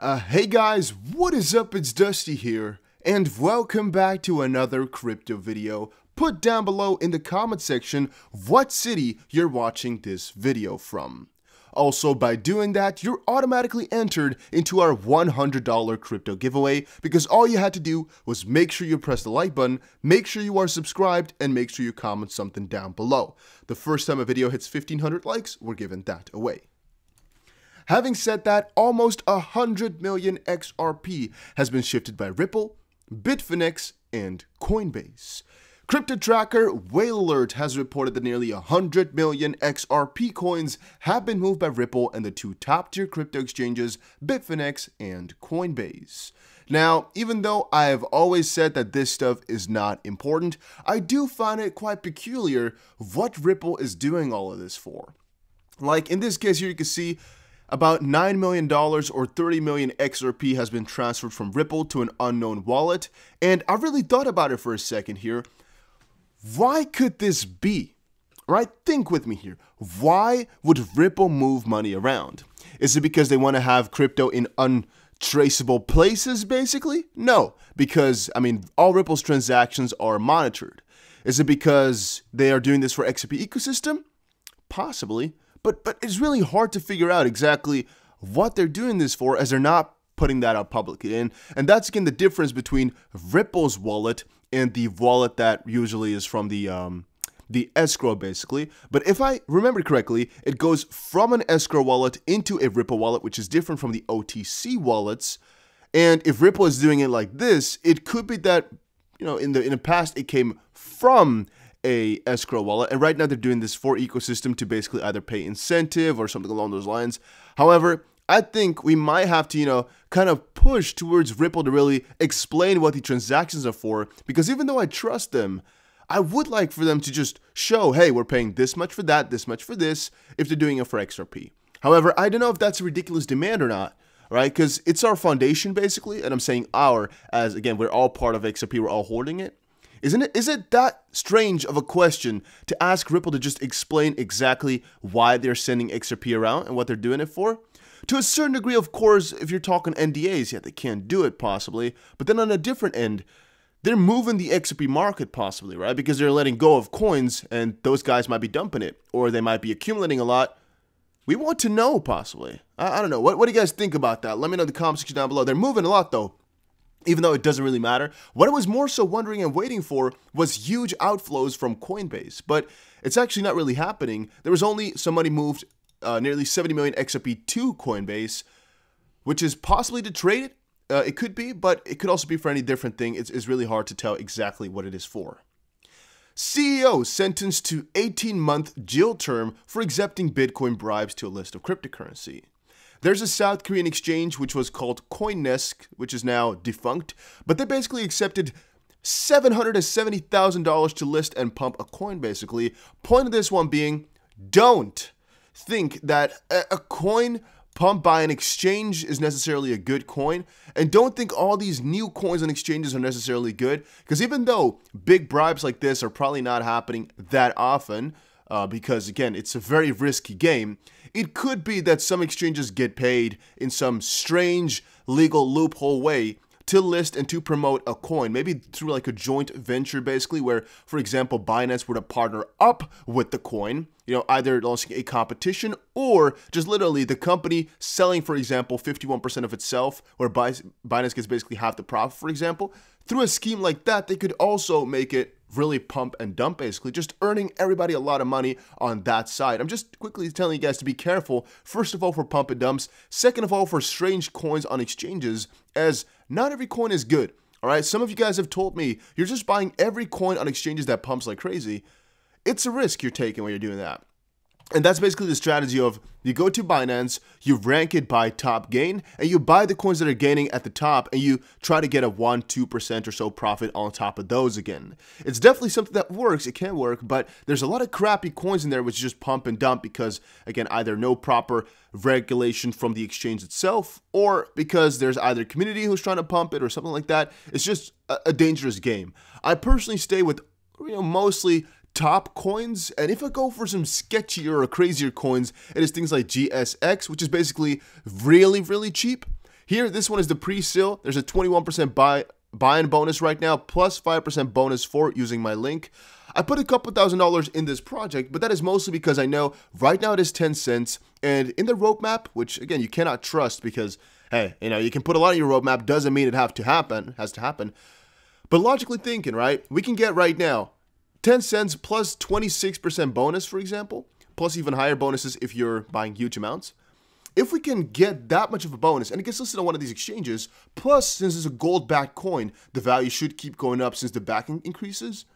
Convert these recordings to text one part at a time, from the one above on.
Uh, hey guys, what is up? It's Dusty here, and welcome back to another crypto video. Put down below in the comment section what city you're watching this video from. Also, by doing that, you're automatically entered into our $100 crypto giveaway because all you had to do was make sure you press the like button, make sure you are subscribed, and make sure you comment something down below. The first time a video hits 1500 likes, we're giving that away. Having said that, almost 100 million XRP has been shifted by Ripple, Bitfinex, and Coinbase. Crypto tracker Whale Alert has reported that nearly 100 million XRP coins have been moved by Ripple and the two top tier crypto exchanges, Bitfinex and Coinbase. Now, even though I have always said that this stuff is not important, I do find it quite peculiar what Ripple is doing all of this for. Like in this case here, you can see about $9 million or 30 million XRP has been transferred from Ripple to an unknown wallet, and I really thought about it for a second here. Why could this be? Right? Think with me here. Why would Ripple move money around? Is it because they want to have crypto in untraceable places, basically? No, because, I mean, all Ripple's transactions are monitored. Is it because they are doing this for XRP ecosystem? Possibly. But but it's really hard to figure out exactly what they're doing this for as they're not putting that out publicly. And and that's again the difference between Ripple's wallet and the wallet that usually is from the um, the escrow basically. But if I remember correctly, it goes from an escrow wallet into a Ripple wallet, which is different from the OTC wallets. And if Ripple is doing it like this, it could be that you know in the in the past it came from a escrow wallet. And right now they're doing this for ecosystem to basically either pay incentive or something along those lines. However, I think we might have to, you know, kind of push towards Ripple to really explain what the transactions are for because even though I trust them, I would like for them to just show, hey, we're paying this much for that, this much for this, if they're doing it for XRP. However, I don't know if that's a ridiculous demand or not, right? Because it's our foundation basically, and I'm saying our, as again, we're all part of XRP, we're all hoarding it. Isn't it? Is it that strange of a question to ask Ripple to just explain exactly why they're sending XRP around and what they're doing it for? To a certain degree, of course, if you're talking NDAs, yeah, they can't do it possibly. But then on a different end, they're moving the XRP market possibly, right? Because they're letting go of coins and those guys might be dumping it or they might be accumulating a lot. We want to know possibly. I, I don't know. What, what do you guys think about that? Let me know in the comment section down below. They're moving a lot though even though it doesn't really matter. What I was more so wondering and waiting for was huge outflows from Coinbase, but it's actually not really happening. There was only some money moved, uh, nearly 70 million XRP to Coinbase, which is possibly to trade it. Uh, it could be, but it could also be for any different thing. It's, it's really hard to tell exactly what it is for. CEO sentenced to 18 month jail term for accepting Bitcoin bribes to a list of cryptocurrency. There's a South Korean exchange which was called Coinesk, which is now defunct, but they basically accepted $770,000 to list and pump a coin, basically. Point of this one being don't think that a coin pumped by an exchange is necessarily a good coin. And don't think all these new coins and exchanges are necessarily good, because even though big bribes like this are probably not happening that often, uh, because again, it's a very risky game. It could be that some exchanges get paid in some strange legal loophole way to list and to promote a coin, maybe through like a joint venture, basically, where, for example, Binance were to partner up with the coin, you know, either launching a competition or just literally the company selling, for example, 51% of itself, where Binance gets basically half the profit, for example. Through a scheme like that, they could also make it really pump and dump basically, just earning everybody a lot of money on that side. I'm just quickly telling you guys to be careful, first of all for pump and dumps, second of all for strange coins on exchanges, as not every coin is good. All right, some of you guys have told me you're just buying every coin on exchanges that pumps like crazy. It's a risk you're taking when you're doing that. And that's basically the strategy of you go to Binance, you rank it by top gain, and you buy the coins that are gaining at the top, and you try to get a 1 2% or so profit on top of those again. It's definitely something that works, it can work, but there's a lot of crappy coins in there which just pump and dump because, again, either no proper regulation from the exchange itself, or because there's either community who's trying to pump it or something like that. It's just a, dangerous game. I personally stay with you know, mostly top coins, and if I go for some sketchier or crazier coins, it is things like GSX, which is basically really, really cheap. Here, this one is the pre-sale. There's a 21% buy buy-in bonus right now, plus 5% bonus for using my link. I put a couple thousand dollars in this project, but that is mostly because I know right now it is 10 cents, and in the roadmap, which again, you cannot trust because, hey, you know, you can put a lot in your roadmap, doesn't mean it have to happen, has to happen. But logically thinking, right, we can get right now 10 cents plus 26% bonus, for example, plus even higher bonuses if you're buying huge amounts. If we can get that much of a bonus, and it gets listed on one of these exchanges, plus since it's a gold-backed coin, the value should keep going up since the backing increases –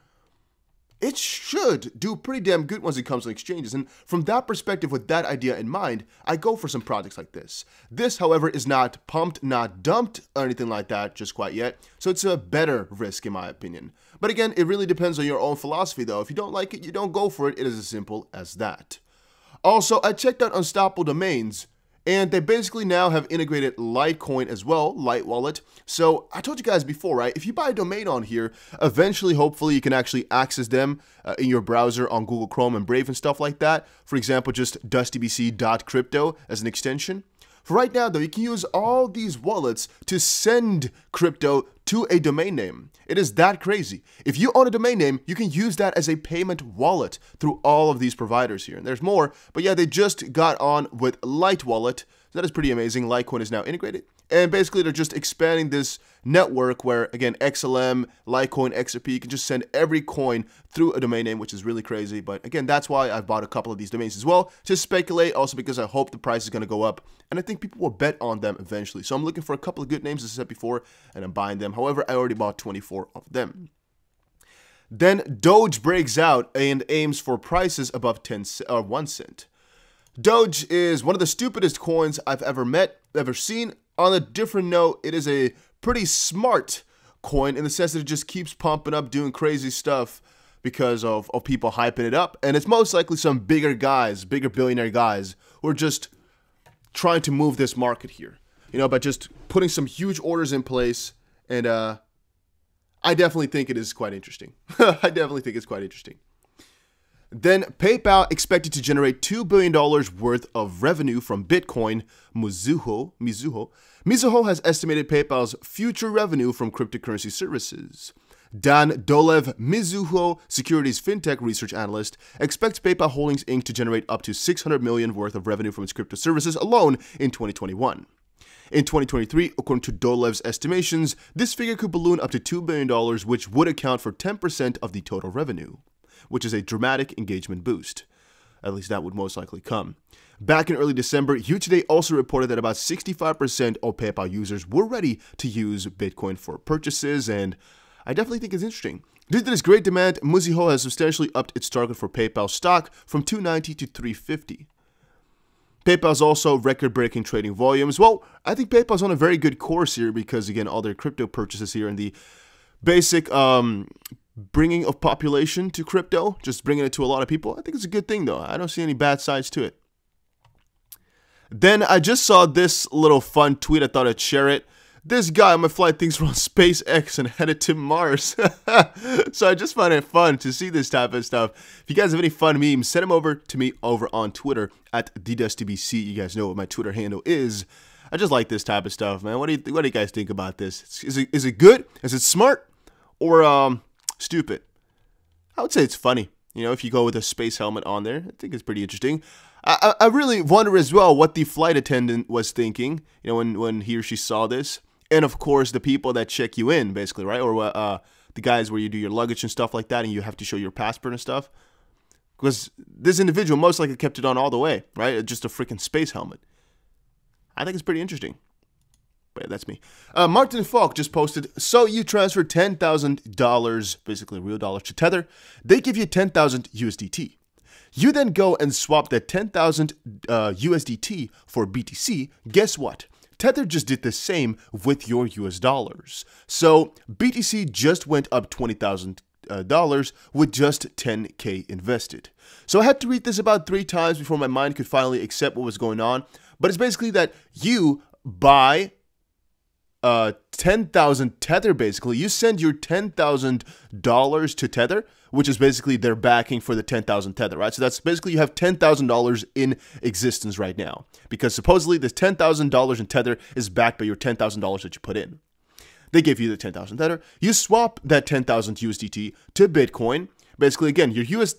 it should do pretty damn good once it comes to exchanges. And from that perspective, with that idea in mind, I go for some projects like this. This, however, is not pumped, not dumped, or anything like that just quite yet. So it's a better risk, in my opinion. But again, it really depends on your own philosophy, though. If you don't like it, you don't go for it. It is as simple as that. Also, I checked out Unstoppable Domains and they basically now have integrated Litecoin as well, Lite Wallet. So I told you guys before, right? If you buy a domain on here, eventually, hopefully, you can actually access them uh, in your browser on Google Chrome and Brave and stuff like that. For example, just DustyBC.crypto as an extension. For right now, though, you can use all these wallets to send crypto to a domain name. It is that crazy. If you own a domain name, you can use that as a payment wallet through all of these providers here. And there's more, but yeah, they just got on with Light Wallet. So that is pretty amazing. Litecoin is now integrated. And basically, they're just expanding this network where, again, XLM, Litecoin, XRP, you can just send every coin through a domain name, which is really crazy. But again, that's why I've bought a couple of these domains as well, to speculate, also because I hope the price is going to go up. And I think people will bet on them eventually. So I'm looking for a couple of good names, as I said before, and I'm buying them. However, I already bought 24 of them. Then Doge breaks out and aims for prices above 10 or uh, 1 cent. Doge is one of the stupidest coins I've ever met, ever seen. On a different note, it is a pretty smart coin in the sense that it just keeps pumping up, doing crazy stuff because of, of people hyping it up. And it's most likely some bigger guys, bigger billionaire guys, who are just trying to move this market here, you know, by just putting some huge orders in place. And uh, I definitely think it is quite interesting. I definitely think it's quite interesting. Then PayPal expected to generate $2 billion worth of revenue from Bitcoin. Mizuho, Mizuho, Mizuho has estimated PayPal's future revenue from cryptocurrency services. Dan Dolev, Mizuho Securities fintech research analyst, expects PayPal Holdings Inc. to generate up to 600 million worth of revenue from its crypto services alone in 2021. In 2023, according to Dolev's estimations, this figure could balloon up to $2 billion, which would account for 10% of the total revenue which is a dramatic engagement boost. At least that would most likely come. Back in early December, UToday Today also reported that about 65% of PayPal users were ready to use Bitcoin for purchases, and I definitely think it's interesting. Due to this great demand, Muziho has substantially upped its target for PayPal stock from 290 to 350. PayPal's also record-breaking trading volumes. Well, I think PayPal's on a very good course here because again, all their crypto purchases here and the basic um, bringing of population to crypto, just bringing it to a lot of people. I think it's a good thing, though. I don't see any bad sides to it. Then I just saw this little fun tweet. I thought I'd share it. This guy, on my flight thinks we things from SpaceX and headed to Mars. so I just find it fun to see this type of stuff. If you guys have any fun memes, send them over to me over on Twitter at DDustBC. You guys know what my Twitter handle is. I just like this type of stuff, man. What do you, what do you guys think about this? Is it, is it good? Is it smart? Or um, stupid. I would say it's funny. You know, if you go with a space helmet on there, I think it's pretty interesting. I, I, really wonder as well what the flight attendant was thinking, you know, when, when he or she saw this. And of course, the people that check you in, basically, right? Or uh, the guys where you do your luggage and stuff like that, and you have to show your passport and stuff. Because this individual most likely kept it on all the way, right? Just a freaking space helmet. I think it's pretty interesting. But yeah, that's me. Uh, Martin Falk just posted, so you transfer $10,000, basically real dollars, to Tether. They give you 10,000 USDT. You then go and swap that 10,000 uh, USDT for BTC. Guess what? Tether just did the same with your US dollars. So BTC just went up 20,000 uh, dollars with just 10k invested. So I had to read this about three times before my mind could finally accept what was going on. But it's basically that you buy uh, 10,000 Tether, basically. You send your $10,000 to Tether, which is basically their backing for the 10,000 Tether, right? So that's basically you have $10,000 in existence right now because supposedly this $10,000 in Tether is backed by your $10,000 that you put in. They give you the 10,000 Tether. You swap that 10,000 USDT to Bitcoin. Basically, again, your US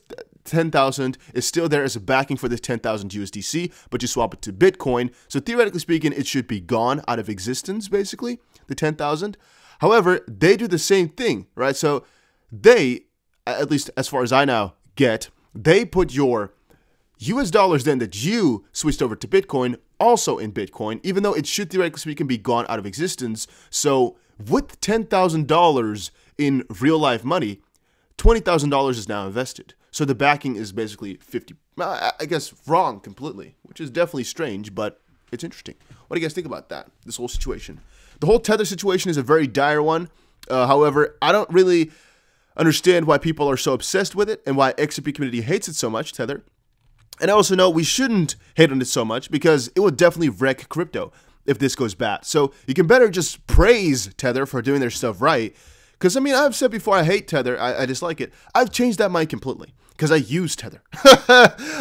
10,000 is still there as a backing for the 10,000 USDC, but you swap it to Bitcoin. So theoretically speaking, it should be gone out of existence, basically, the 10,000. However, they do the same thing, right? So they, at least as far as I now get, they put your US dollars then that you switched over to Bitcoin also in Bitcoin, even though it should theoretically speaking be gone out of existence. So with $10,000 in real life money, $20,000 is now invested. So the backing is basically 50, I guess, wrong completely, which is definitely strange, but it's interesting. What do you guys think about that, this whole situation? The whole tether situation is a very dire one. Uh, however, I don't really understand why people are so obsessed with it and why XCP community hates it so much, Tether. And I also know we shouldn't hate on it so much because it will definitely wreck crypto if this goes bad. So you can better just praise Tether for doing their stuff right. Because, I mean, I've said before I hate Tether, I, I dislike it. I've changed that mind completely because I use Tether.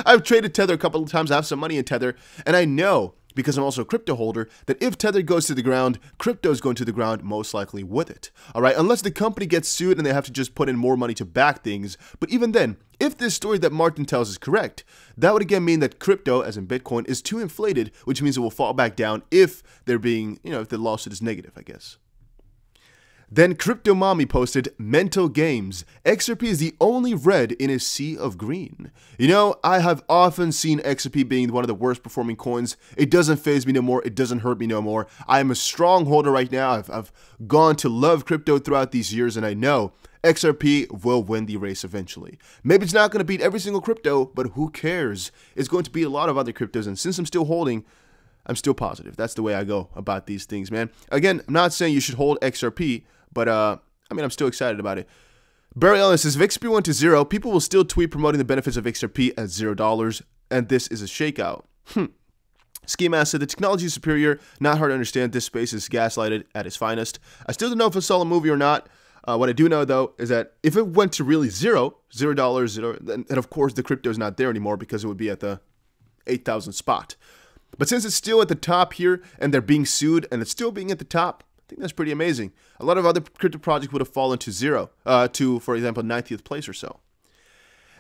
I've traded Tether a couple of times. I have some money in Tether, and I know because I'm also a crypto holder, that if Tether goes to the ground, crypto is going to the ground most likely with it. All right, unless the company gets sued and they have to just put in more money to back things. But even then, if this story that Martin tells is correct, that would again mean that crypto, as in Bitcoin, is too inflated, which means it will fall back down if they're being, you know, if the lawsuit is negative, I guess. Then Crypto Mommy posted Mental Games. XRP is the only red in a sea of green. You know, I have often seen XRP being one of the worst performing coins. It doesn't phase me no more. It doesn't hurt me no more. I am a strong holder right now. I've, I've gone to love crypto throughout these years, and I know XRP will win the race eventually. Maybe it's not going to beat every single crypto, but who cares? It's going to beat a lot of other cryptos, and since I'm still holding, I'm still positive. That's the way I go about these things, man. Again, I'm not saying you should hold XRP, but uh, I mean, I'm still excited about it. Barry Allen says if went to zero, people will still tweet promoting the benefits of XRP at zero dollars, and this is a shakeout. Hmm. Schema said the technology is superior, not hard to understand. This space is gaslighted at its finest. I still don't know if it's all a movie or not. Uh, what I do know though is that if it went to really zero, zero dollars, zero, and of course the crypto is not there anymore because it would be at the 8,000 spot. But since it's still at the top here and they're being sued and it's still being at the top, think that's pretty amazing. A lot of other crypto projects would have fallen to zero, uh, to, for example, 90th place or so.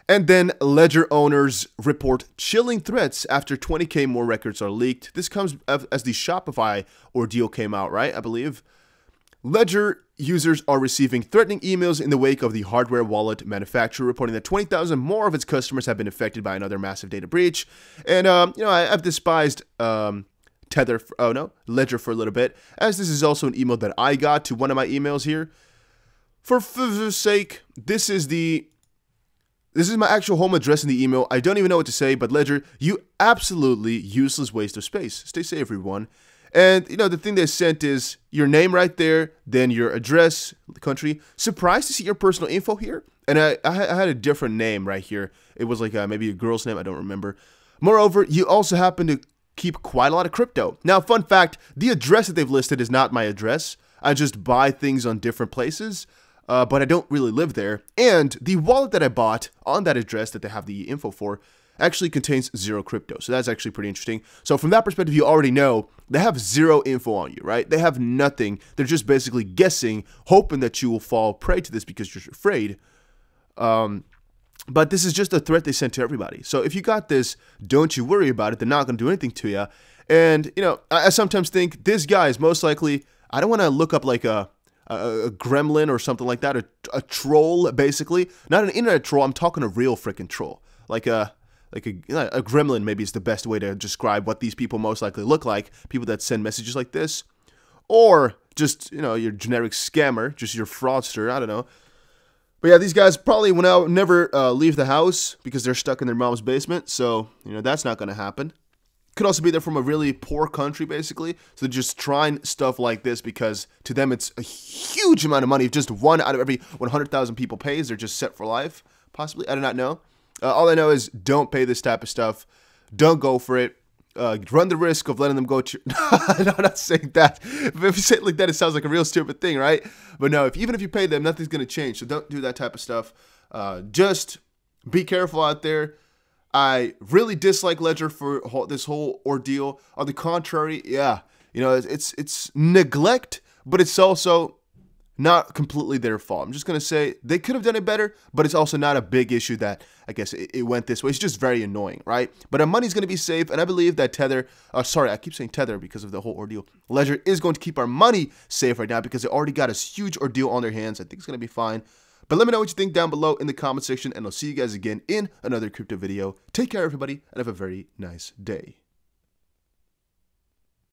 And then ledger owners report chilling threats after 20k more records are leaked. This comes as the Shopify ordeal came out, right? I believe. Ledger users are receiving threatening emails in the wake of the hardware wallet manufacturer reporting that 20,000 more of its customers have been affected by another massive data breach. And um, you know, I, have despised um, Tether, for, oh no, Ledger for a little bit, as this is also an email that I got to one of my emails here. For f- sake, this is the this is my actual home address in the email. I don't even know what to say, but Ledger, you absolutely useless waste of space. Stay safe, everyone. And you know the thing they sent is your name right there, then your address, the country. Surprised to see your personal info here, and I, I had a different name right here. It was like uh, maybe a girl's name, I don't remember. Moreover, you also happen to keep quite a lot of crypto. Now, fun fact the address that they've listed is not my address. I just buy things on different places, uh, but I don't really live there. And the wallet that I bought on that address that they have the info for actually contains zero crypto. So that's actually pretty interesting. So, from that perspective, you already know they have zero info on you, right? They have nothing. They're just basically guessing, hoping that you will fall prey to this because you're afraid. Um, but this is just a threat they sent to everybody. So if you got this, don't you worry about it. They're not going to do anything to you. And, you know, I, I sometimes think this guy is most likely, I don't want to look up like a, a, a, gremlin or something like that, a, a troll, basically. Not an internet troll, I'm talking a real freaking troll. Like a, like a, a gremlin maybe is the best way to describe what these people most likely look like, people that send messages like this. Or just, you know, your generic scammer, just your fraudster, I don't know. But yeah, these guys probably will now never uh, leave the house because they're stuck in their mom's basement. So, you know, that's not going to happen. Could also be they're from a really poor country, basically. So they're just trying stuff like this because to them it's a huge amount of money. If just one out of every 100,000 people pays, they're just set for life, possibly. I do not know. Uh, all I know is don't pay this type of stuff. Don't go for it uh, run the risk of letting them go to. no, I'm not saying that. If you say it like that, it sounds like a real stupid thing, right? But no, if even if you pay them, nothing's going to change. So don't do that type of stuff. Uh, just be careful out there. I really dislike Ledger for this whole ordeal. On the contrary, yeah, you know, it's it's neglect, but it's also not completely their fault. I'm just going to say they could have done it better, but it's also not a big issue that I guess it, it went this way. It's just very annoying, right? But our money's going to be safe, and I believe that Tether, uh, sorry, I keep saying Tether because of the whole ordeal. Ledger is going to keep our money safe right now because they already got a huge ordeal on their hands. I think it's going to be fine. But let me know what you think down below in the comment section, and I'll see you guys again in another crypto video. Take care, everybody, and have a very nice day.